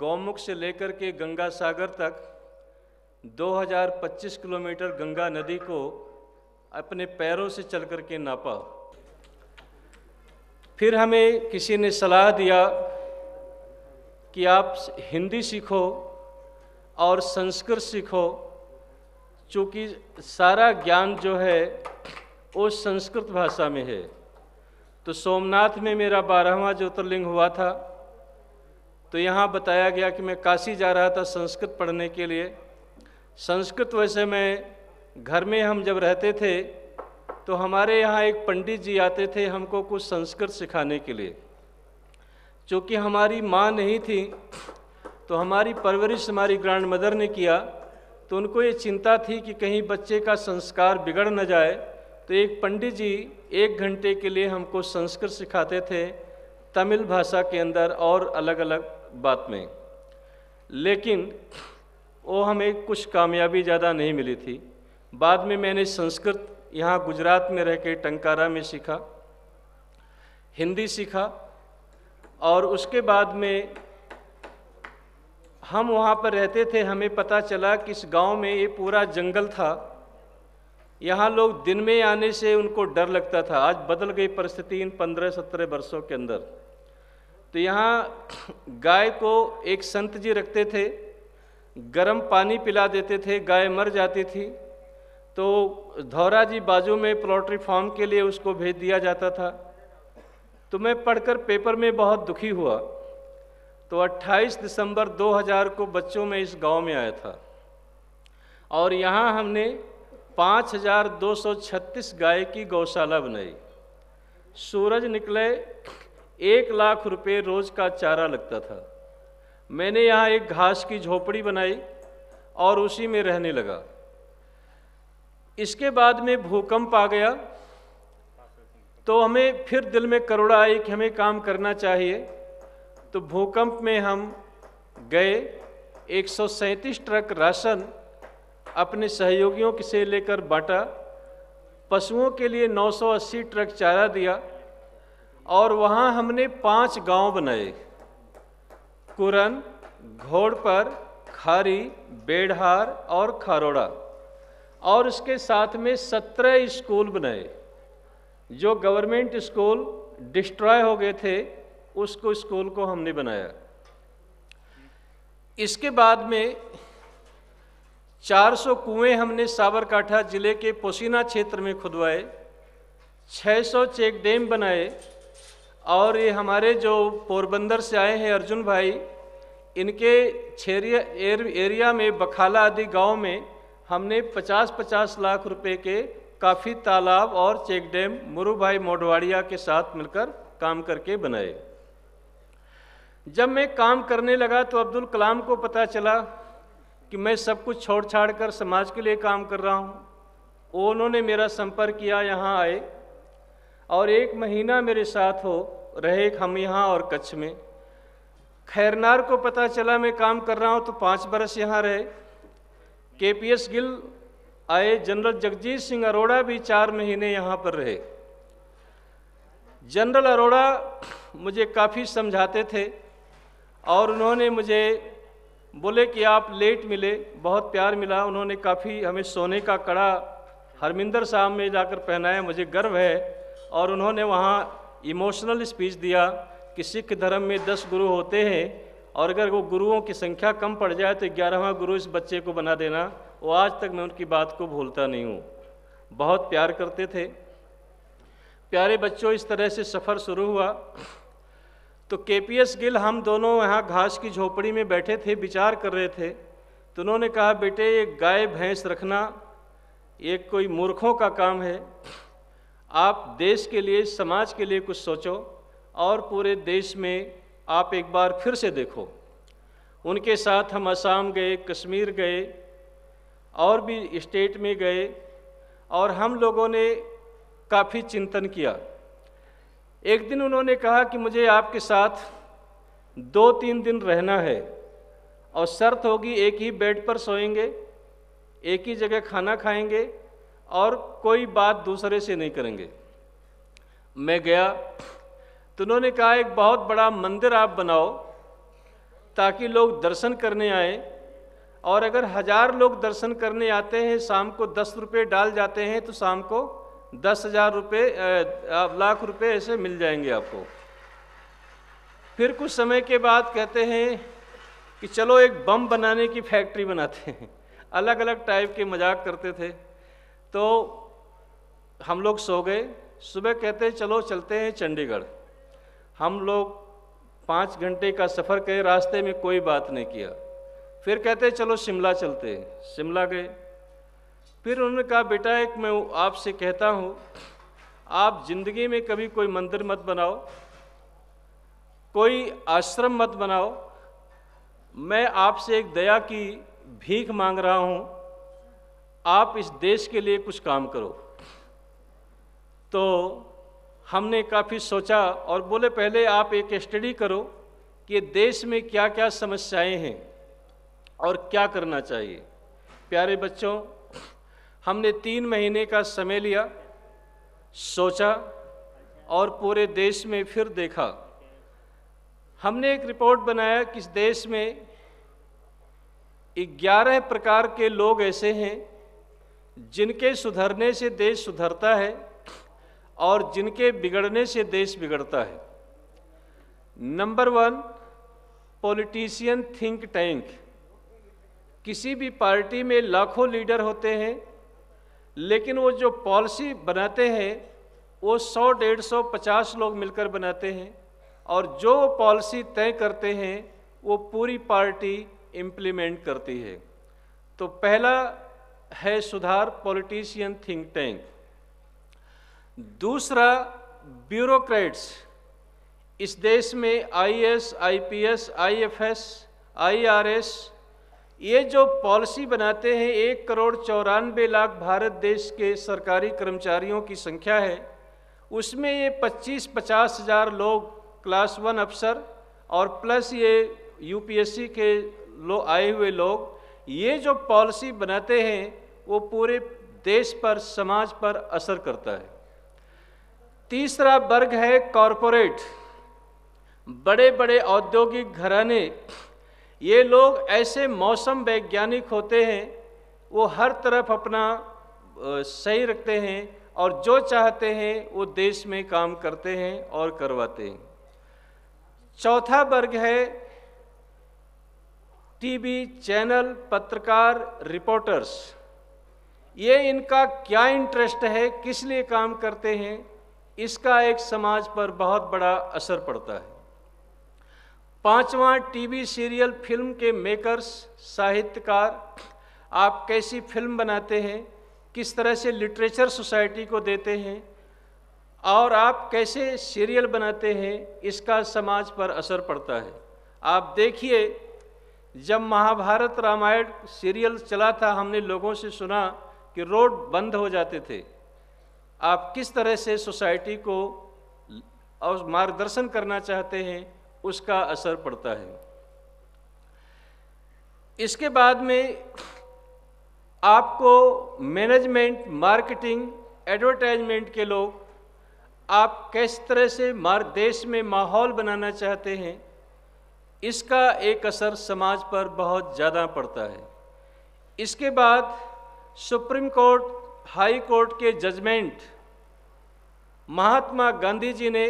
गौमुख से लेकर के गंगा सागर तक 2025 किलोमीटर गंगा नदी को अपने पैरों से चल कर के नापा फिर हमें किसी ने सलाह दिया कि आप हिंदी सीखो और संस्कृत सीखो चूँकि सारा ज्ञान जो है वो संस्कृत भाषा में है तो सोमनाथ में मेरा बारहवा ज्योतिर्लिंग हुआ था तो यहाँ बताया गया कि मैं काशी जा रहा था संस्कृत पढ़ने के लिए संस्कृत वैसे मैं घर में हम जब रहते थे तो हमारे यहाँ एक पंडित जी आते थे हमको कुछ संस्कृत सिखाने के लिए चूँकि हमारी माँ नहीं थी तो हमारी परवरिश हमारी ग्रैंड मदर ने किया तो उनको ये चिंता थी कि कहीं बच्चे का संस्कार बिगड़ न जाए तो एक पंडित जी एक घंटे के लिए हमको संस्कृत सिखाते थे तमिल भाषा के अंदर और अलग अलग बात में लेकिन वो हमें कुछ कामयाबी ज़्यादा नहीं मिली थी बाद में मैंने संस्कृत यहाँ गुजरात में रह के टंकारा में सीखा हिंदी सीखा और उसके बाद में हम वहाँ पर रहते थे हमें पता चला कि इस गांव में ये पूरा जंगल था यहाँ लोग दिन में आने से उनको डर लगता था आज बदल गई परिस्थिति इन पंद्रह सत्रह वर्षों के अंदर तो यहाँ गाय को एक संत जी रखते थे गर्म पानी पिला देते थे गाय मर जाती थी तो धौरा जी बाजू में पोल्ट्री फार्म के लिए उसको भेज दिया जाता था तो मैं पढ़कर पेपर में बहुत दुखी हुआ तो 28 दिसंबर 2000 को बच्चों में इस गांव में आया था और यहाँ हमने 5236 गाय की गौशाला बनाई सूरज निकले एक लाख रुपए रोज का चारा लगता था मैंने यहाँ एक घास की झोपड़ी बनाई और उसी में रहने लगा इसके बाद में भूकंप आ गया तो हमें फिर दिल में करुणा आई कि हमें काम करना चाहिए तो भूकंप में हम गए एक ट्रक राशन अपने सहयोगियों से लेकर बांटा पशुओं के लिए 980 ट्रक चारा दिया और वहाँ हमने पांच गांव बनाए कुरन घोड़पर खारी बेड़हार और खारोड़ा और उसके साथ में सत्रह स्कूल बनाए जो गवर्नमेंट स्कूल डिस्ट्रॉय हो गए थे उसको स्कूल को हमने बनाया इसके बाद में 400 कुएं हमने साबरकाठा जिले के पोसीना क्षेत्र में खुदवाए 600 चेक डैम बनाए और ये हमारे जो पोरबंदर से आए हैं अर्जुन भाई इनके छेरिया एर, एरिया में बखाला आदि गांव में हमने 50-50 लाख रुपए के काफ़ी तालाब और चेक डैम मुरु भाई मोडवाड़िया के साथ मिलकर काम करके बनाए जब मैं काम करने लगा तो अब्दुल कलाम को पता चला कि मैं सब कुछ छोड़ छाड़ कर समाज के लिए काम कर रहा हूँ उन्होंने मेरा संपर्क किया यहाँ आए और एक महीना मेरे साथ हो रहे हम यहाँ और कच्छ में खैरनार को पता चला मैं काम कर रहा हूँ तो पाँच बरस यहाँ रहे के पी एस गिल आए जनरल जगजीत सिंह अरोड़ा भी चार महीने यहाँ पर रहे जनरल अरोड़ा मुझे काफ़ी समझाते थे और उन्होंने मुझे बोले कि आप लेट मिले बहुत प्यार मिला उन्होंने काफ़ी हमें सोने का कड़ा हरमिंदर साहब में जाकर पहनाया मुझे गर्व है और उन्होंने वहाँ इमोशनल स्पीच दिया कि सिख धर्म में दस गुरु होते हैं और अगर वो गुरुओं की संख्या कम पड़ जाए तो ग्यारहवा गुरु इस बच्चे को बना देना वो आज तक मैं उनकी बात को भूलता नहीं हूँ बहुत प्यार करते थे प्यारे बच्चों इस तरह से सफ़र शुरू हुआ तो के पी एस गिल हम दोनों यहाँ घास की झोपड़ी में बैठे थे विचार कर रहे थे तो उन्होंने कहा बेटे ये गाय भैंस रखना ये कोई मूर्खों का काम है आप देश के लिए समाज के लिए कुछ सोचो और पूरे देश में आप एक बार फिर से देखो उनके साथ हम असम गए कश्मीर गए और भी स्टेट में गए और हम लोगों ने काफ़ी चिंतन किया एक दिन उन्होंने कहा कि मुझे आपके साथ दो तीन दिन रहना है और शर्त होगी एक ही बेड पर सोएंगे एक ही जगह खाना खाएंगे और कोई बात दूसरे से नहीं करेंगे मैं गया तो उन्होंने कहा एक बहुत बड़ा मंदिर आप बनाओ ताकि लोग दर्शन करने आए और अगर हज़ार लोग दर्शन करने आते हैं शाम को दस रुपये डाल जाते हैं तो शाम को दस हज़ार रुपये लाख रुपये ऐसे मिल जाएंगे आपको फिर कुछ समय के बाद कहते हैं कि चलो एक बम बनाने की फैक्ट्री बनाते हैं अलग अलग टाइप के मजाक करते थे तो हम लोग सो गए सुबह कहते हैं चलो चलते हैं चंडीगढ़ हम लोग पाँच घंटे का सफ़र के रास्ते में कोई बात नहीं किया फिर कहते चलो शिमला चलते हैं शिमला गए फिर उन्होंने कहा बेटा एक मैं आपसे कहता हूँ आप जिंदगी में कभी कोई मंदिर मत बनाओ कोई आश्रम मत बनाओ मैं आपसे एक दया की भीख मांग रहा हूँ आप इस देश के लिए कुछ काम करो तो हमने काफ़ी सोचा और बोले पहले आप एक स्टडी करो कि देश में क्या क्या समस्याएं हैं और क्या करना चाहिए प्यारे बच्चों हमने तीन महीने का समय लिया सोचा और पूरे देश में फिर देखा हमने एक रिपोर्ट बनाया कि इस देश में ग्यारह प्रकार के लोग ऐसे हैं जिनके सुधरने से देश सुधरता है और जिनके बिगड़ने से देश बिगड़ता है number one politician think tank किसी भी पार्टी में लाखों लीडर होते हैं लेकिन वो जो पॉलिसी बनाते हैं वो सौ डेढ़ सौ पचास लोग मिलकर बनाते हैं और जो पॉलिसी तय करते हैं वो पूरी पार्टी इम्प्लीमेंट करती है तो पहला है सुधार पॉलिटिशियन थिंक टैंक दूसरा ब्यूरोक्रेट्स इस देश में आईएएस, आईपीएस, आईएफएस, आईआरएस ये जो पॉलिसी बनाते हैं एक करोड़ चौरानवे लाख भारत देश के सरकारी कर्मचारियों की संख्या है उसमें ये पच्चीस पचास हज़ार लोग क्लास वन अफसर और प्लस ये यूपीएससी के लो आए हुए लोग ये जो पॉलिसी बनाते हैं वो पूरे देश पर समाज पर असर करता है तीसरा वर्ग है कॉरपोरेट बड़े बड़े औद्योगिक घराने ये लोग ऐसे मौसम वैज्ञानिक होते हैं वो हर तरफ अपना सही रखते हैं और जो चाहते हैं वो देश में काम करते हैं और करवाते हैं चौथा वर्ग है टीवी चैनल पत्रकार रिपोर्टर्स ये इनका क्या इंटरेस्ट है किस लिए काम करते हैं इसका एक समाज पर बहुत बड़ा असर पड़ता है पांचवा टीवी सीरियल फिल्म के मेकर्स साहित्यकार आप कैसी फिल्म बनाते हैं किस तरह से लिटरेचर सोसाइटी को देते हैं और आप कैसे सीरियल बनाते हैं इसका समाज पर असर पड़ता है आप देखिए जब महाभारत रामायण सीरियल चला था हमने लोगों से सुना कि रोड बंद हो जाते थे आप किस तरह से सोसाइटी को और मार्गदर्शन करना चाहते हैं उसका असर पड़ता है इसके बाद में आपको मैनेजमेंट मार्केटिंग एडवर्टाइजमेंट के लोग आप किस तरह से मार देश में माहौल बनाना चाहते हैं इसका एक असर समाज पर बहुत ज़्यादा पड़ता है इसके बाद सुप्रीम कोर्ट हाई कोर्ट के जजमेंट महात्मा गांधी जी ने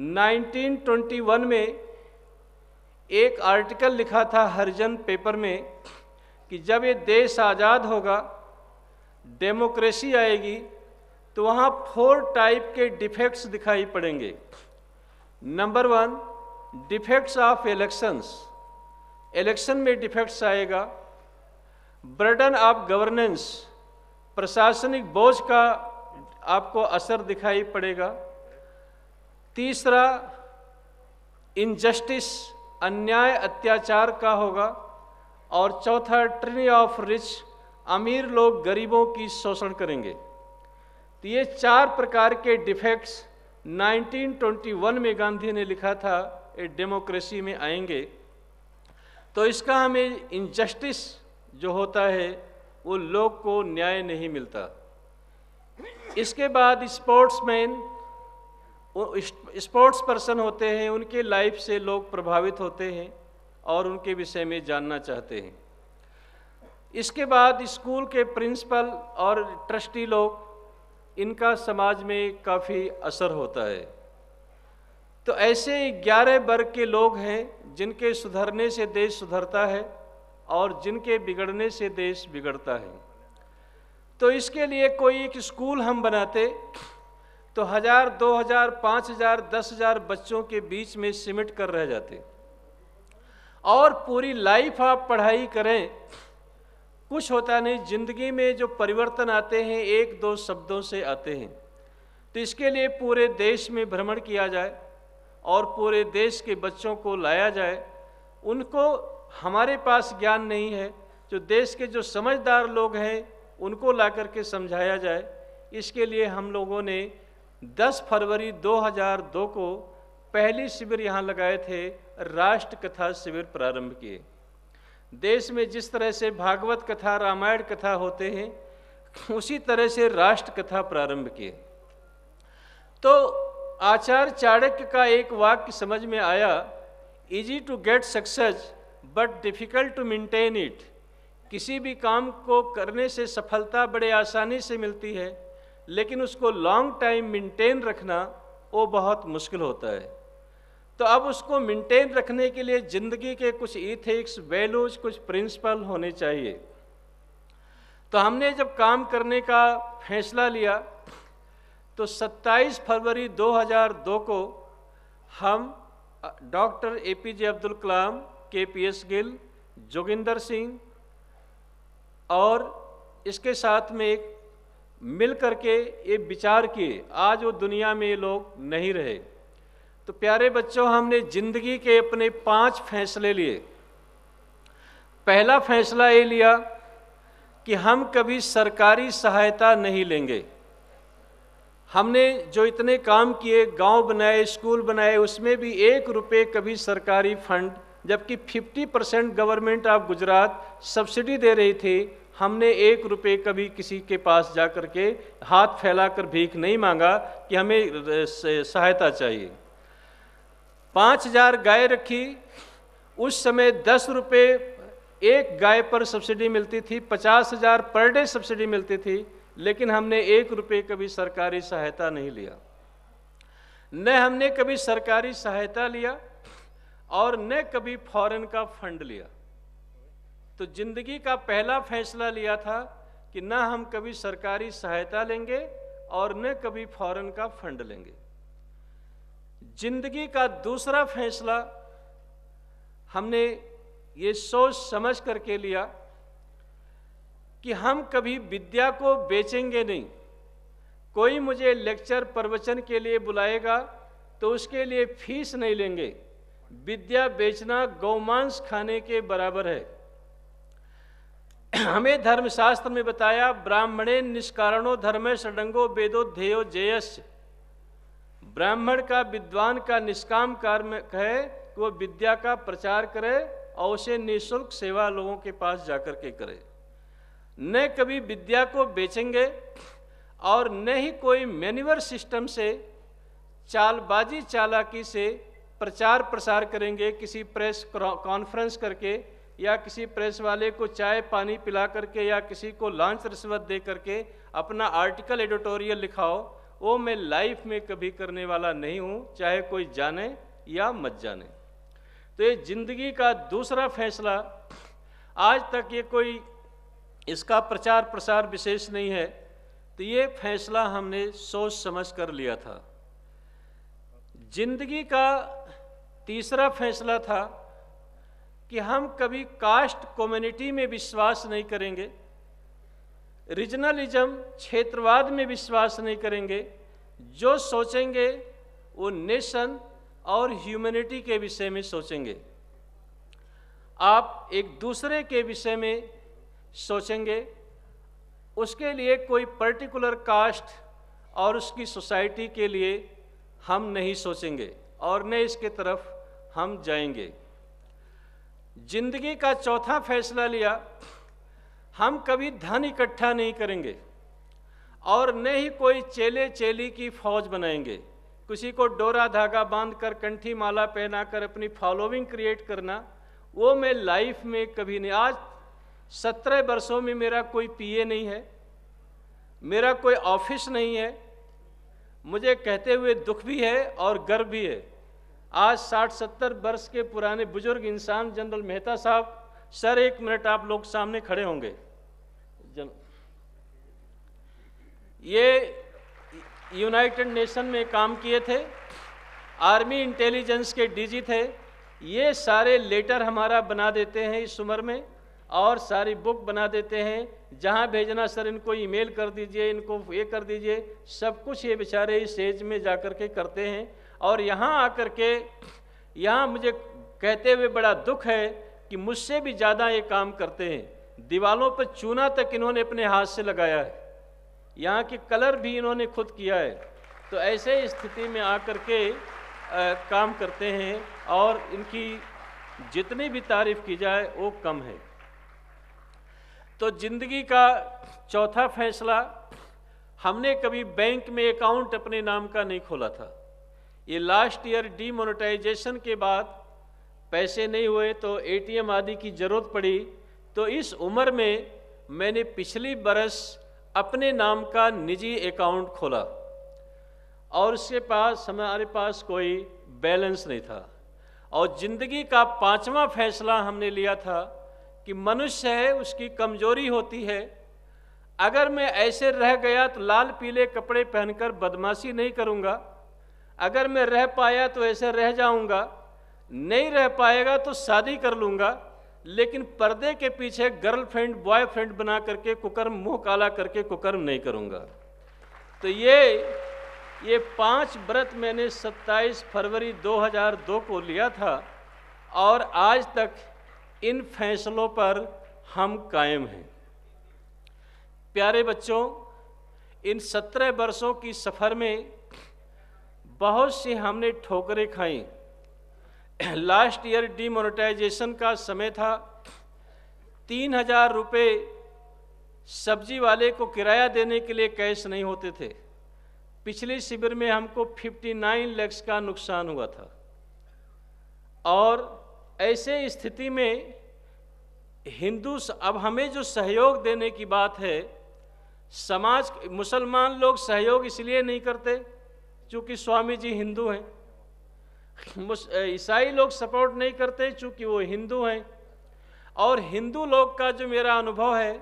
1921 में एक आर्टिकल लिखा था हरिजन पेपर में कि जब ये देश आज़ाद होगा डेमोक्रेसी आएगी तो वहाँ फोर टाइप के डिफेक्ट्स दिखाई पड़ेंगे number one defects of elections election में डिफेक्ट्स आएगा बर्डन ऑफ गवर्नेंस प्रशासनिक बोझ का आपको असर दिखाई पड़ेगा तीसरा इनजस्टिस अन्याय अत्याचार का होगा और चौथा ट्रिनी ऑफ रिच अमीर लोग गरीबों की शोषण करेंगे तो ये चार प्रकार के डिफेक्ट्स 1921 में गांधी ने लिखा था डेमोक्रेसी में आएंगे तो इसका हमें इनजस्टिस जो होता है वो लोग को न्याय नहीं मिलता इसके बाद स्पोर्ट्समैन स्पोर्ट्स पर्सन होते हैं उनके लाइफ से लोग प्रभावित होते हैं और उनके विषय में जानना चाहते हैं इसके बाद स्कूल के प्रिंसिपल और ट्रस्टी लोग इनका समाज में काफ़ी असर होता है तो ऐसे ग्यारह वर्ग के लोग हैं जिनके सुधरने से देश सुधरता है और जिनके बिगड़ने से देश बिगड़ता है तो इसके लिए कोई एक स्कूल हम बनाते तो हजार दो हजार पाँच हजार दस हजार बच्चों के बीच में सिमट कर रह जाते और पूरी लाइफ आप पढ़ाई करें कुछ होता नहीं जिंदगी में जो परिवर्तन आते हैं एक दो शब्दों से आते हैं तो इसके लिए पूरे देश में भ्रमण किया जाए और पूरे देश के बच्चों को लाया जाए उनको हमारे पास ज्ञान नहीं है जो देश के जो समझदार लोग हैं उनको ला करके समझाया जाए इसके लिए हम लोगों ने 10 फरवरी 2002 को पहली शिविर यहाँ लगाए थे राष्ट्र कथा शिविर प्रारंभ किए देश में जिस तरह से भागवत कथा रामायण कथा होते हैं उसी तरह से राष्ट्र कथा प्रारंभ किए तो आचार्य चाणक्य का एक वाक्य समझ में आया easy to get success but difficult to maintain it किसी भी काम को करने से सफलता बड़े आसानी से मिलती है लेकिन उसको लॉन्ग टाइम मेंटेन रखना वो बहुत मुश्किल होता है तो अब उसको मेंटेन रखने के लिए ज़िंदगी के कुछ इथिक्स वैल्यूज कुछ प्रिंसिपल होने चाहिए तो हमने जब काम करने का फैसला लिया तो 27 फरवरी 2002 को हम doctor A P J Abdul Kalam K P S Gill Joginder Singh और इसके साथ में एक मिल करके ये विचार किए आज वो दुनिया में ये लोग नहीं रहे तो प्यारे बच्चों हमने जिंदगी के अपने पांच फैसले लिए पहला फैसला ये लिया कि हम कभी सरकारी सहायता नहीं लेंगे हमने जो इतने काम किए गांव बनाए स्कूल बनाए उसमें भी एक रुपये कभी सरकारी फंड जबकि 50 percent government of Gujarat subsidy दे रही थी हमने एक रुपये कभी किसी के पास जा कर के हाथ फैलाकर भीख नहीं मांगा कि हमें सहायता चाहिए पाँच हजार गाय रखी उस समय दस रुपये एक गाय पर सब्सिडी मिलती थी पचास हजार पर डे सब्सिडी मिलती थी लेकिन हमने एक रुपये कभी सरकारी सहायता नहीं लिया न हमने कभी सरकारी सहायता लिया और न कभी फॉरेन का फंड लिया तो जिंदगी का पहला फैसला लिया था कि न हम कभी सरकारी सहायता लेंगे और न कभी फॉरेन का फंड लेंगे जिंदगी का दूसरा फैसला हमने ये सोच समझ करके लिया कि हम कभी विद्या को बेचेंगे नहीं कोई मुझे लेक्चर प्रवचन के लिए बुलाएगा तो उसके लिए फीस नहीं लेंगे विद्या बेचना गौमांस खाने के बराबर है हमें धर्मशास्त्र में बताया ब्राह्मणे निष्कारणो धर्मे षडंगो वेदो ध्येयो जयस ब्राह्मण का विद्वान का निष्काम कर्म कहे कि वो विद्या का प्रचार करे और उसे निःशुल्क सेवा लोगों के पास जाकर के करे न कभी विद्या को बेचेंगे और न ही कोई मैन्यूवर सिस्टम से चालबाजी चालाकी से प्रचार प्रसार करेंगे किसी प्रेस कॉन्फ्रेंस करके या किसी प्रेस वाले को चाय पानी पिला करके या किसी को लांच रिश्वत दे करके अपना आर्टिकल एडिटोरियल लिखाओ वो मैं लाइफ में कभी करने वाला नहीं हूँ चाहे कोई जाने या मत जाने तो ये जिंदगी का दूसरा फैसला आज तक ये कोई इसका प्रचार प्रसार विशेष नहीं है तो ये फैसला हमने सोच समझ कर लिया था जिंदगी का तीसरा फैसला था कि हम कभी कास्ट कम्युनिटी में विश्वास नहीं करेंगे रीजनलिज्म क्षेत्रवाद में विश्वास नहीं करेंगे जो सोचेंगे वो नेशन और ह्यूमैनिटी के विषय में सोचेंगे आप एक दूसरे के विषय में सोचेंगे उसके लिए कोई पर्टिकुलर कास्ट और उसकी सोसाइटी के लिए हम नहीं सोचेंगे और न इसके तरफ हम जाएंगे जिंदगी का चौथा फैसला लिया हम कभी धन इकट्ठा नहीं करेंगे और न ही कोई चेले चेली की फौज बनाएंगे किसी को डोरा धागा बांध कर कंठी माला पहना कर अपनी फॉलोविंग क्रिएट करना वो मैं लाइफ में कभी नहीं आज सत्रह वर्षों में मेरा कोई पीए नहीं है मेरा कोई ऑफिस नहीं है मुझे कहते हुए दुख भी है और गर्व भी है आज साठ सत्तर वर्ष के पुराने बुजुर्ग इंसान जनरल मेहता साहब सर एक मिनट आप लोग सामने खड़े होंगे जन ये यूनाइटेड नेशन में काम किए थे आर्मी इंटेलिजेंस के डीजी थे ये सारे लेटर हमारा बना देते हैं इस उम्र में और सारी बुक बना देते हैं जहाँ भेजना सर इनको ईमेल कर दीजिए इनको ये कर दीजिए सब कुछ ये बेचारे इस एज में जा कर के करते हैं और यहाँ आकर के यहाँ मुझे कहते हुए बड़ा दुख है कि मुझसे भी ज़्यादा ये काम करते हैं दीवालों पर चूना तक इन्होंने अपने हाथ से लगाया है यहाँ के कलर भी इन्होंने खुद किया है तो ऐसे स्थिति में आकर के आ, काम करते हैं और इनकी जितनी भी तारीफ़ की जाए वो कम है तो जिंदगी का चौथा फैसला हमने कभी बैंक में अकाउंट अपने नाम का नहीं खोला था ये लास्ट ईयर डीमोनेटाइजेशन के बाद पैसे नहीं हुए तो एटीएम आदि की ज़रूरत पड़ी तो इस उम्र में मैंने पिछली बरस अपने नाम का निजी अकाउंट खोला और उसके पास हमारे पास कोई बैलेंस नहीं था और ज़िंदगी का पांचवा फैसला हमने लिया था कि मनुष्य है उसकी कमजोरी होती है अगर मैं ऐसे रह गया तो लाल पीले कपड़े पहनकर बदमाशी नहीं करूँगा अगर मैं रह पाया तो ऐसे रह जाऊँगा नहीं रह पाएगा तो शादी कर लूँगा लेकिन पर्दे के पीछे गर्लफ्रेंड बॉयफ्रेंड बना करके कुकर्म मुंह काला करके कुकर्म नहीं करूँगा तो ये ये पांच व्रत मैंने 27 फरवरी 2002 को लिया था और आज तक इन फैसलों पर हम कायम हैं प्यारे बच्चों इन सत्रह वर्षों की सफ़र में बहुत सी हमने ठोकरें खाई लास्ट ईयर डीमोनेटाइजेशन का समय था तीन हजार रुपये सब्जी वाले को किराया देने के लिए कैश नहीं होते थे पिछले शिविर में हमको 59 नाइन का नुकसान हुआ था और ऐसे स्थिति में हिंदू अब हमें जो सहयोग देने की बात है समाज मुसलमान लोग सहयोग इसलिए नहीं करते क्योंकि स्वामी जी हिंदू हैं ईसाई लोग सपोर्ट नहीं करते क्योंकि वो हिंदू हैं और हिंदू लोग का जो मेरा अनुभव है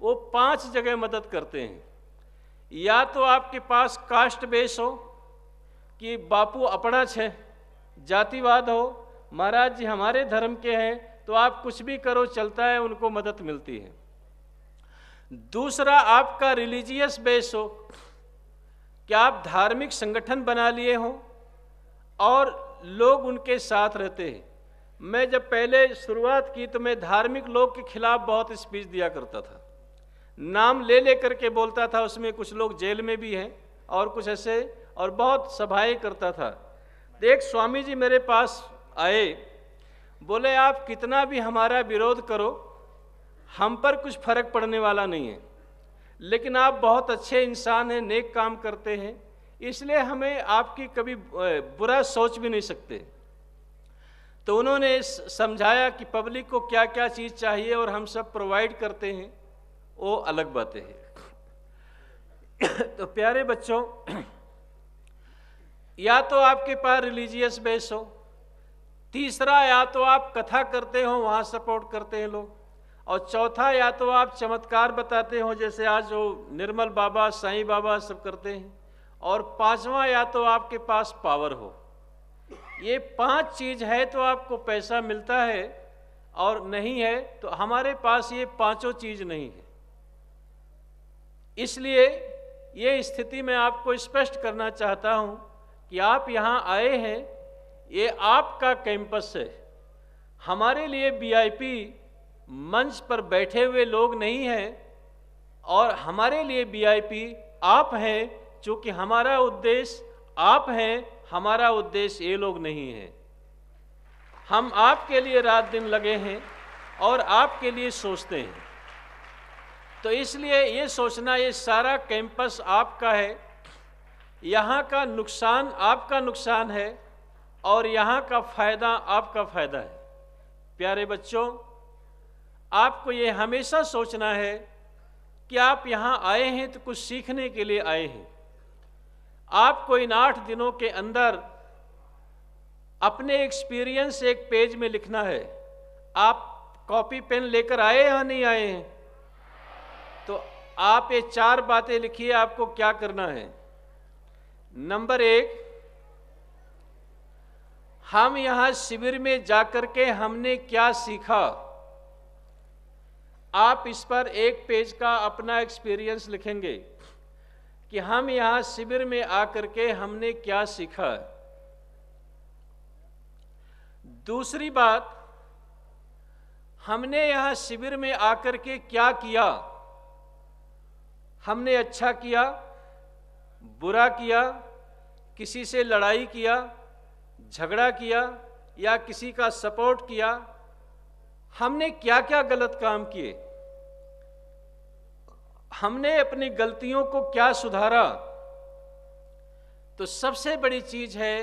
वो पांच जगह मदद करते हैं या तो आपके पास कास्ट बेस हो कि बापू अपना है जातिवाद हो महाराज जी हमारे धर्म के हैं तो आप कुछ भी करो चलता है उनको मदद मिलती है दूसरा आपका रिलीजियस बेस हो क्या आप धार्मिक संगठन बना लिए हो और लोग उनके साथ रहते हैं मैं जब पहले शुरुआत की तो मैं धार्मिक लोग के खिलाफ बहुत स्पीच दिया करता था नाम ले ले करके बोलता था उसमें कुछ लोग जेल में भी हैं और कुछ ऐसे और बहुत सभाएं करता था एक स्वामी जी मेरे पास आए बोले आप कितना भी हमारा विरोध करो हम पर कुछ फर्क पड़ने वाला नहीं है लेकिन आप बहुत अच्छे इंसान हैं नेक काम करते हैं इसलिए हमें आपकी कभी बुरा सोच भी नहीं सकते तो उन्होंने समझाया कि पब्लिक को क्या क्या चीज़ चाहिए और हम सब प्रोवाइड करते हैं वो अलग बातें हैं तो प्यारे बच्चों या तो आपके पास रिलीजियस बेस हो तीसरा या तो आप कथा करते हो वहाँ सपोर्ट करते हैं लोग और चौथा या तो आप चमत्कार बताते हो जैसे आज वो निर्मल बाबा साईं बाबा सब करते हैं और पांचवा या तो आपके पास पावर हो ये पांच चीज है तो आपको पैसा मिलता है और नहीं है तो हमारे पास ये पांचों चीज नहीं है इसलिए ये स्थिति मैं आपको स्पष्ट करना चाहता हूँ कि आप यहाँ आए हैं ये आपका कैंपस है हमारे लिए बीआईपी मंच पर बैठे हुए लोग नहीं हैं और हमारे लिए बीआईपी आप हैं चूँकि हमारा उद्देश्य आप हैं हमारा उद्देश्य ये लोग नहीं हैं हम आपके लिए रात दिन लगे हैं और आपके लिए सोचते हैं तो इसलिए ये सोचना ये सारा कैंपस आपका है यहाँ का नुकसान आपका नुकसान है और यहाँ का फायदा आपका फायदा है प्यारे बच्चों आपको ये हमेशा सोचना है कि आप यहाँ आए हैं तो कुछ सीखने के लिए आए हैं आपको इन आठ दिनों के अंदर अपने एक्सपीरियंस एक पेज में लिखना है आप कॉपी पेन लेकर आए या नहीं आए हैं तो आप ये चार बातें लिखिए आपको क्या करना है नंबर एक हम यहाँ शिविर में जाकर के हमने क्या सीखा आप इस पर एक पेज का अपना एक्सपीरियंस लिखेंगे कि हम यहाँ शिविर में आकर के हमने क्या सीखा दूसरी बात हमने यहाँ शिविर में आकर के क्या किया हमने अच्छा किया बुरा किया किसी से लड़ाई किया झगड़ा किया या किसी का सपोर्ट किया हमने क्या क्या गलत काम किए हमने अपनी गलतियों को क्या सुधारा तो सबसे बड़ी चीज है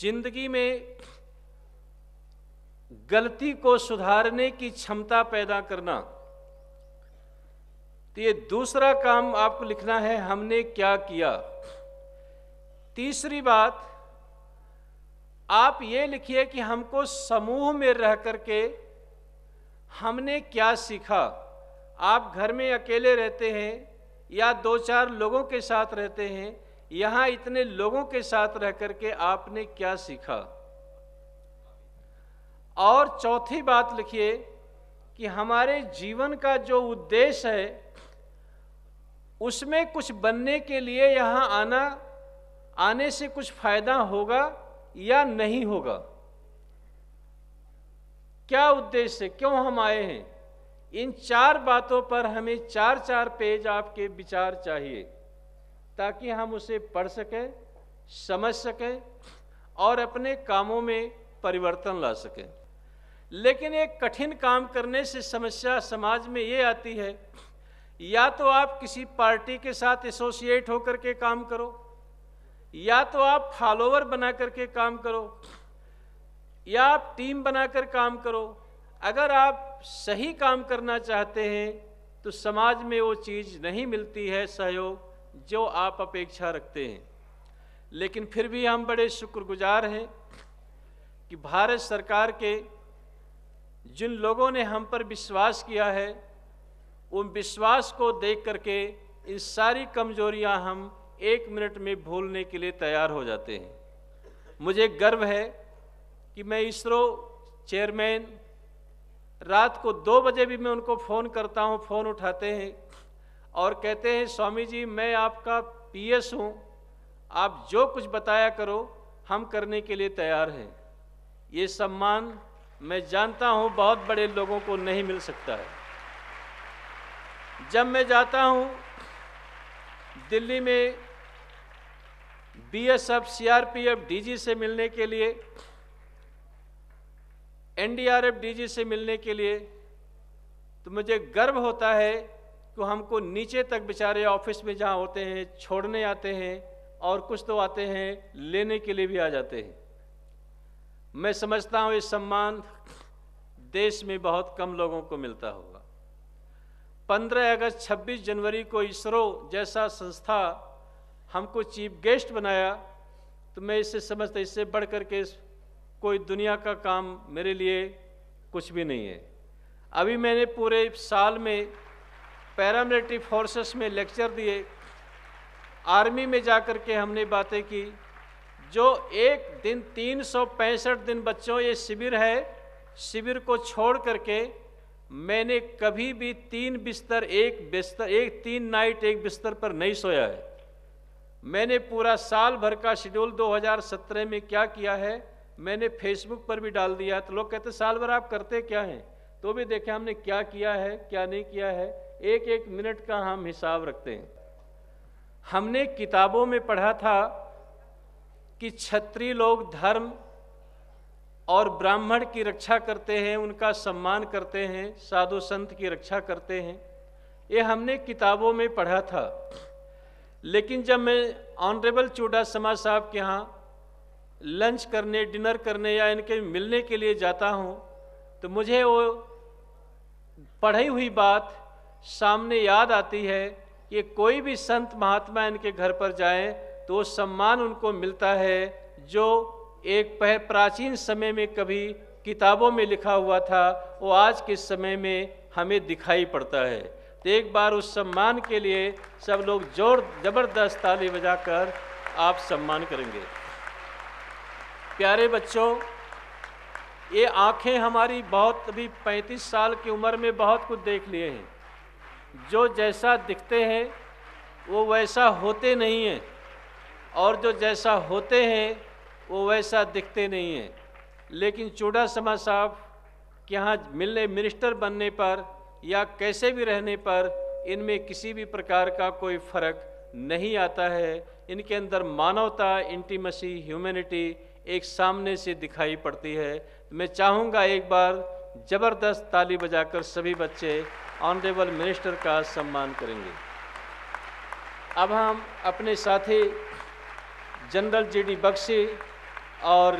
जिंदगी में गलती को सुधारने की क्षमता पैदा करना तो ये दूसरा काम आपको लिखना है हमने क्या किया तीसरी बात आप ये लिखिए कि हमको समूह में रह करके हमने क्या सीखा आप घर में अकेले रहते हैं या दो चार लोगों के साथ रहते हैं यहाँ इतने लोगों के साथ रह करके आपने क्या सीखा और चौथी बात लिखिए कि हमारे जीवन का जो उद्देश्य है उसमें कुछ बनने के लिए यहाँ आना आने से कुछ फायदा होगा या नहीं होगा क्या उद्देश्य क्यों हम आए हैं इन चार बातों पर हमें चार चार पेज आपके विचार चाहिए ताकि हम उसे पढ़ सकें समझ सकें और अपने कामों में परिवर्तन ला सकें लेकिन एक कठिन काम करने से समस्या समाज में ये आती है या तो आप किसी पार्टी के साथ एसोसिएट होकर के काम करो या तो आप फॉलोवर बना करके काम करो या आप टीम बनाकर काम करो अगर आप सही काम करना चाहते हैं तो समाज में वो चीज़ नहीं मिलती है सहयोग जो आप अपेक्षा रखते हैं लेकिन फिर भी हम बड़े शुक्रगुजार हैं कि भारत सरकार के जिन लोगों ने हम पर विश्वास किया है उन विश्वास को देख करके इन सारी कमजोरियां हम एक मिनट में भूलने के लिए तैयार हो जाते हैं मुझे गर्व है कि मैं इसरो चेयरमैन रात को दो बजे भी मैं उनको फ़ोन करता हूँ फ़ोन उठाते हैं और कहते हैं स्वामी जी मैं आपका पीएस हूँ आप जो कुछ बताया करो हम करने के लिए तैयार हैं ये सम्मान मैं जानता हूँ बहुत बड़े लोगों को नहीं मिल सकता है जब मैं जाता हूँ दिल्ली में बीएसएफ सीआरपीएफ डीजी से मिलने के लिए एनडीआरएफ डीजी से मिलने के लिए तो मुझे गर्व होता है कि हमको नीचे तक बेचारे ऑफिस में जहाँ होते हैं छोड़ने आते हैं और कुछ तो आते हैं लेने के लिए भी आ जाते हैं मैं समझता हूँ ये सम्मान देश में बहुत कम लोगों को मिलता होगा 15 अगस्त 26 जनवरी को इसरो जैसा संस्था हमको चीफ गेस्ट बनाया तो मैं इससे समझता इससे बढ़ कर के कोई दुनिया का काम मेरे लिए कुछ भी नहीं है अभी मैंने पूरे साल में पैरामिलिट्री फोर्सेस में लेक्चर दिए आर्मी में जा कर के हमने बातें की जो एक दिन तीन दिन बच्चों ये शिविर है शिविर को छोड़ करके मैंने कभी भी तीन बिस्तर एक बिस्तर एक तीन नाइट एक बिस्तर पर नहीं सोया है मैंने पूरा साल भर का शेड्यूल 2017 में क्या किया है मैंने फेसबुक पर भी डाल दिया तो लोग कहते साल भर आप करते क्या हैं तो भी देखें हमने क्या किया है क्या नहीं किया है एक एक मिनट का हम हिसाब रखते हैं हमने किताबों में पढ़ा था कि क्षत्रिय लोग धर्म और ब्राह्मण की रक्षा करते हैं उनका सम्मान करते हैं साधु संत की रक्षा करते हैं ये हमने किताबों में पढ़ा था लेकिन जब मैं ऑनरेबल चूडा समाज साहब के यहाँ लंच करने डिनर करने या इनके मिलने के लिए जाता हूँ तो मुझे वो पढ़ी हुई बात सामने याद आती है कि कोई भी संत महात्मा इनके घर पर जाए तो वो सम्मान उनको मिलता है जो एक प्राचीन समय में कभी किताबों में लिखा हुआ था वो आज के समय में हमें दिखाई पड़ता है तो एक बार उस सम्मान के लिए सब लोग जोर जबरदस्त ताली बजाकर आप सम्मान करेंगे प्यारे बच्चों ये आंखें हमारी बहुत अभी 35 साल की उम्र में बहुत कुछ देख लिए हैं जो जैसा दिखते हैं वो वैसा होते नहीं हैं और जो जैसा होते हैं वो वैसा दिखते नहीं हैं लेकिन चूड़ा समा साहब के यहाँ मिलने मिनिस्टर बनने पर या कैसे भी रहने पर इनमें किसी भी प्रकार का कोई फर्क नहीं आता है इनके अंदर मानवता इंटीमसी ह्यूमैनिटी एक सामने से दिखाई पड़ती है मैं चाहूँगा एक बार ज़बरदस्त ताली बजाकर सभी बच्चे ऑनरेबल मिनिस्टर का सम्मान करेंगे अब हम अपने साथी जनरल जी डी बख्शी और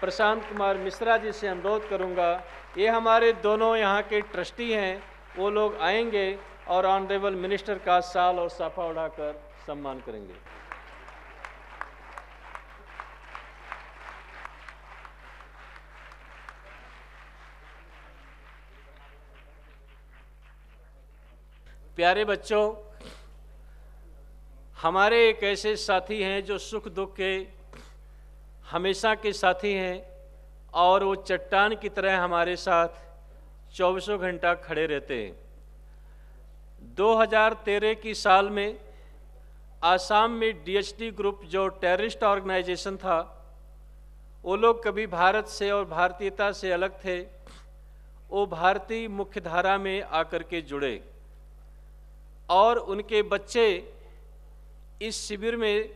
प्रशांत कुमार मिश्रा जी से अनुरोध करूंगा ये हमारे दोनों यहाँ के ट्रस्टी हैं वो लोग आएंगे और ऑनरेबल मिनिस्टर का साल और साफा उड़ाकर सम्मान करेंगे प्यारे बच्चों हमारे एक ऐसे साथी हैं जो सुख दुख के हमेशा के साथी हैं और वो चट्टान की तरह हमारे साथ चौबीसों घंटा खड़े रहते हैं 2013 की साल में आसाम में डीएचटी ग्रुप जो टेररिस्ट ऑर्गेनाइजेशन था वो लोग कभी भारत से और भारतीयता से अलग थे वो भारतीय मुख्यधारा में आकर के जुड़े और उनके बच्चे इस शिविर में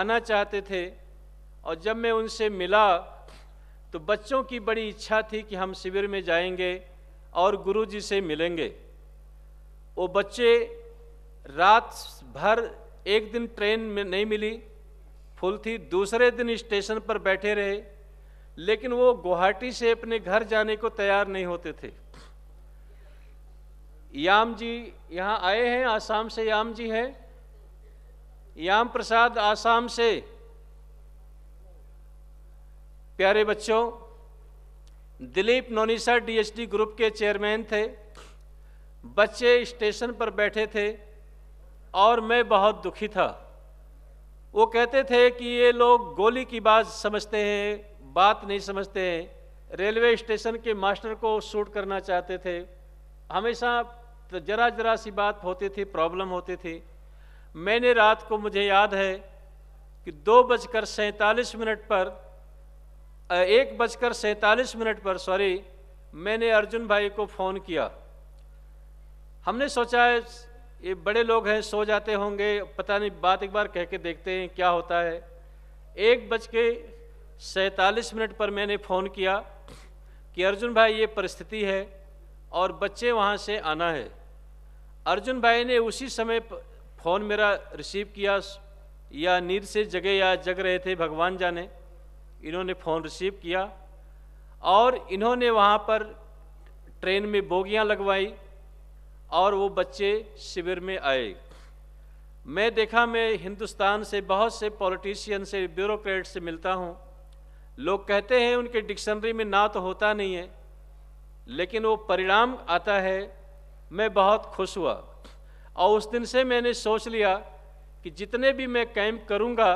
आना चाहते थे और जब मैं उनसे मिला तो बच्चों की बड़ी इच्छा थी कि हम शिविर में जाएंगे और गुरुजी से मिलेंगे वो बच्चे रात भर एक दिन ट्रेन में नहीं मिली फुल थी दूसरे दिन स्टेशन पर बैठे रहे लेकिन वो गुवाहाटी से अपने घर जाने को तैयार नहीं होते थे याम जी यहाँ आए हैं आसाम से याम जी हैं याम प्रसाद आसाम से प्यारे बच्चों दिलीप नोनिसा डीएचडी ग्रुप के चेयरमैन थे बच्चे स्टेशन पर बैठे थे और मैं बहुत दुखी था वो कहते थे कि ये लोग गोली की बात समझते हैं बात नहीं समझते हैं रेलवे स्टेशन के मास्टर को शूट करना चाहते थे हमेशा तो जरा जरा सी बात होती थी प्रॉब्लम होती थी मैंने रात को मुझे याद है कि दो बजकर सैंतालीस मिनट पर एक बजकर सैंतालीस मिनट पर सॉरी मैंने अर्जुन भाई को फ़ोन किया हमने सोचा है ये बड़े लोग हैं सो जाते होंगे पता नहीं बात एक बार कह के देखते हैं क्या होता है एक बज के सैतालीस मिनट पर मैंने फ़ोन किया कि अर्जुन भाई ये परिस्थिति है और बच्चे वहाँ से आना है अर्जुन भाई ने उसी समय फ़ोन मेरा रिसीव किया या नींद से जगे या जग रहे थे भगवान जाने इन्होंने फ़ोन रिसीव किया और इन्होंने वहाँ पर ट्रेन में बोगियाँ लगवाई और वो बच्चे शिविर में आए मैं देखा मैं हिंदुस्तान से बहुत से पॉलिटिशियन से ब्यूरोक्रेट से मिलता हूँ लोग कहते हैं उनके डिक्शनरी में ना तो होता नहीं है लेकिन वो परिणाम आता है मैं बहुत खुश हुआ और उस दिन से मैंने सोच लिया कि जितने भी मैं कैंप करूँगा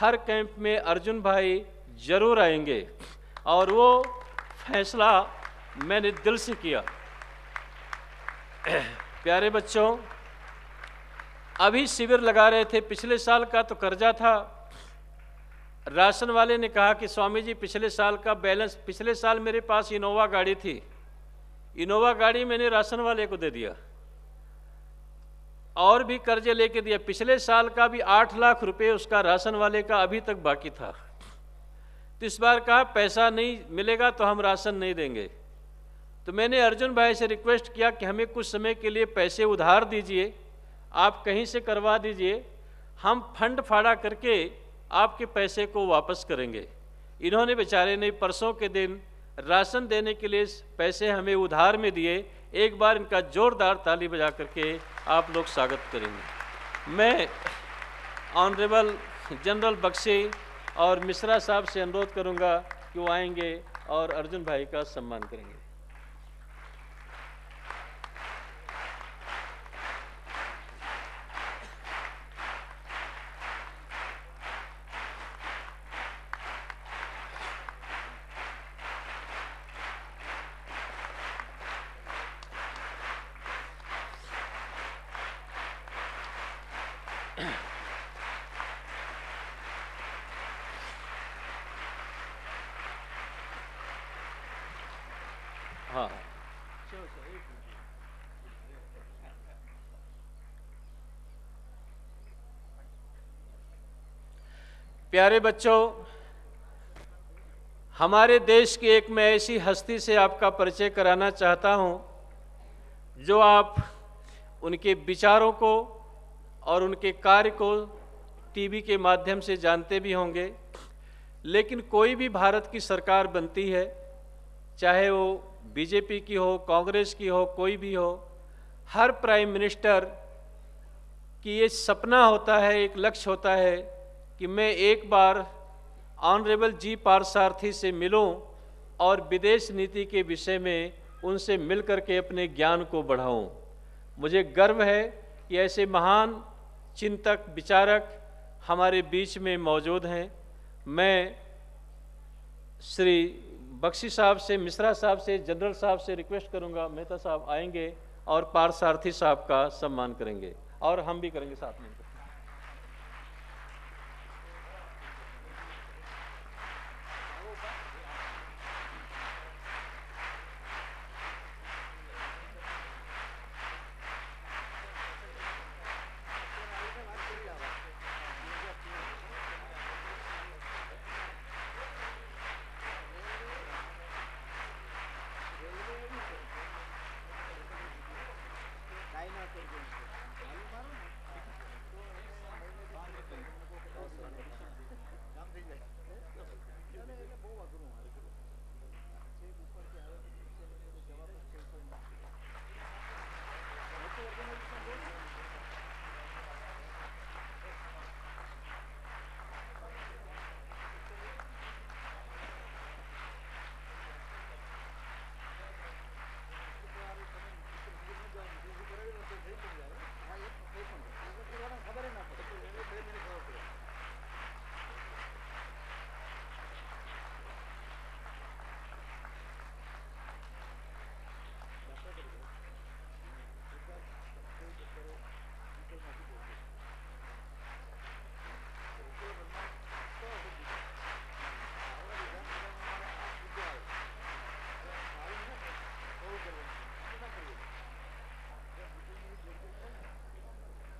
हर कैंप में अर्जुन भाई जरूर आएंगे और वो फैसला मैंने दिल से किया प्यारे बच्चों अभी शिविर लगा रहे थे पिछले साल का तो कर्जा था राशन वाले ने कहा कि स्वामी जी पिछले साल का बैलेंस पिछले साल मेरे पास इनोवा गाड़ी थी इनोवा गाड़ी मैंने राशन वाले को दे दिया और भी कर्जे लेके दिया पिछले साल का भी आठ लाख रुपए उसका राशन वाले का अभी तक बाकी था तो इस बार कहा पैसा नहीं मिलेगा तो हम राशन नहीं देंगे तो मैंने अर्जुन भाई से रिक्वेस्ट किया कि हमें कुछ समय के लिए पैसे उधार दीजिए आप कहीं से करवा दीजिए हम फंड फाड़ा करके आपके पैसे को वापस करेंगे इन्होंने बेचारे ने परसों के दिन राशन देने के लिए पैसे हमें उधार में दिए एक बार इनका जोरदार ताली बजा करके आप लोग स्वागत करेंगे मैं ऑनरेबल जनरल बख्शी और मिश्रा साहब से अनुरोध करूंगा कि वो आएंगे और अर्जुन भाई का सम्मान करेंगे प्यारे बच्चों हमारे देश की एक मैं ऐसी हस्ती से आपका परिचय कराना चाहता हूं जो आप उनके विचारों को और उनके कार्य को टीवी के माध्यम से जानते भी होंगे लेकिन कोई भी भारत की सरकार बनती है चाहे वो बीजेपी की हो कांग्रेस की हो कोई भी हो हर प्राइम मिनिस्टर की ये सपना होता है एक लक्ष्य होता है कि मैं एक बार ऑनरेबल जी पारसारथी से मिलूं और विदेश नीति के विषय में उनसे मिल कर के अपने ज्ञान को बढ़ाऊं मुझे गर्व है कि ऐसे महान चिंतक विचारक हमारे बीच में मौजूद हैं मैं श्री बख्शी साहब से मिश्रा साहब से जनरल साहब से रिक्वेस्ट करूंगा मेहता साहब आएंगे और पारसार्थी साहब का सम्मान करेंगे और हम भी करेंगे साथ में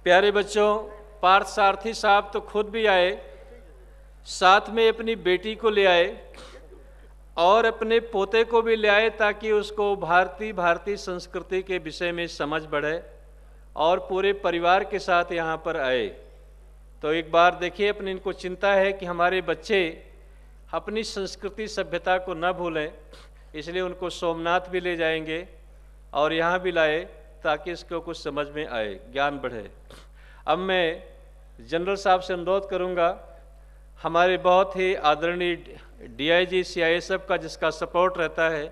प्यारे बच्चों पार्थ सारथी साहब तो खुद भी आए साथ में अपनी बेटी को ले आए और अपने पोते को भी ले आए ताकि उसको भारतीय भारतीय संस्कृति के विषय में समझ बढ़े और पूरे परिवार के साथ यहाँ पर आए तो एक बार देखिए अपने इनको चिंता है कि हमारे बच्चे अपनी संस्कृति सभ्यता को न भूलें इसलिए उनको सोमनाथ भी ले जाएंगे और यहाँ भी लाए ताकि इसको कुछ समझ में आए ज्ञान बढ़े अब मैं जनरल साहब से अनुरोध करूंगा हमारे बहुत ही आदरणीय डीआईजी सीआईएसएफ का जिसका सपोर्ट रहता है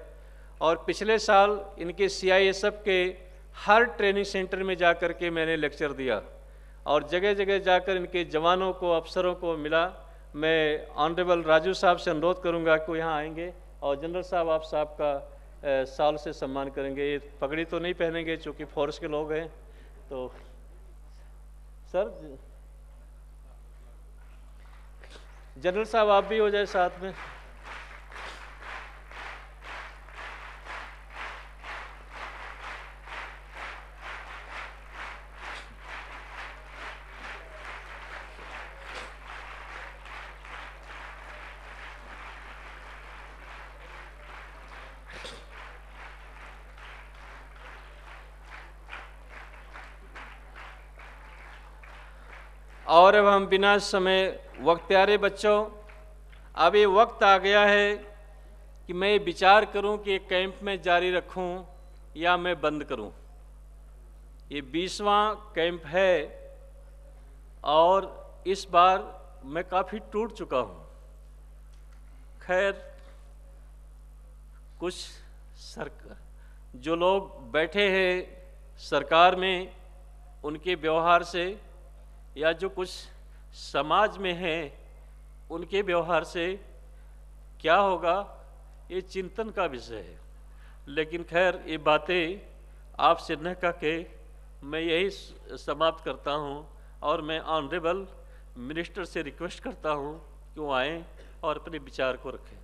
और पिछले साल इनके सीआईएसएफ के हर ट्रेनिंग सेंटर में जा कर के मैंने लेक्चर दिया और जगह जगह जाकर इनके जवानों को अफसरों को मिला मैं ऑनरेबल राजू साहब से अनुरोध करूंगा कि यहाँ आएंगे और जनरल साहब आप साहब का साल से सम्मान करेंगे ये पगड़ी तो नहीं पहनेंगे चूँकि फोर्स के लोग हैं तो सर जनरल साहब आप भी हो जाए साथ में और अब हम बिना समय वक्त प्यारे बच्चों अब ये वक्त आ गया है कि मैं विचार करूं कि ये कैंप में जारी रखूं या मैं बंद करूं ये बीसवां कैंप है और इस बार मैं काफ़ी टूट चुका हूं खैर कुछ सरकार जो लोग बैठे हैं सरकार में उनके व्यवहार से या जो कुछ समाज में हैं उनके व्यवहार से क्या होगा ये चिंतन का विषय है लेकिन खैर ये बातें आपसे न कह के मैं यही समाप्त करता हूँ और मैं ऑनरेबल मिनिस्टर से रिक्वेस्ट करता हूँ कि वो आएँ और अपने विचार को रखें